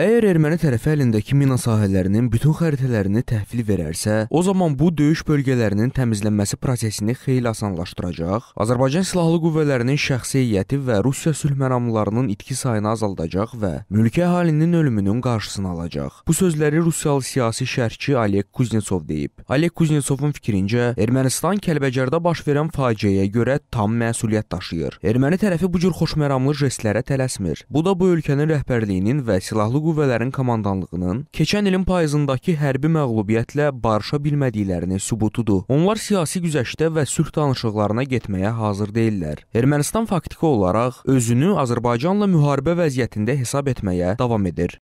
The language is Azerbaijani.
Əgər erməni tərəfi əlindəki mina sahələrinin bütün xəritələrini təhvil verərsə, o zaman bu döyüş bölgələrinin təmizlənməsi prosesini xeyli asanlaşdıracaq, Azərbaycan silahlı qüvvələrinin şəxsiyyəti və Rusiya sülhməramlılarının itki sayını azaldacaq və mülki əhalinin ölümünün qarşısını alacaq. Bu sözləri Rusiyalı siyasi şərhçi Oleg Kuznetsov deyib. Oleg Kuznetsovun fikrincə, Ermənistan Kəlbəcərdə baş verən faciəyə görə tam məsuliyyət daşıyır. Erməni tərəfi bu cür xoşməramlı jestlərə tələsmir. Bu da bu ölkənin rəhbərliyinin və silahlı qüvvələrin komandanlığının keçən ilin payızındakı hərbi məğlubiyyətlə barışa bilmədiklərini sübutudur. Onlar siyasi güzəştə və sülh danışıqlarına getməyə hazır deyillər. Ermənistan faktiki olaraq özünü Azərbaycanla müharibə vəziyyətində hesab etməyə davam edir.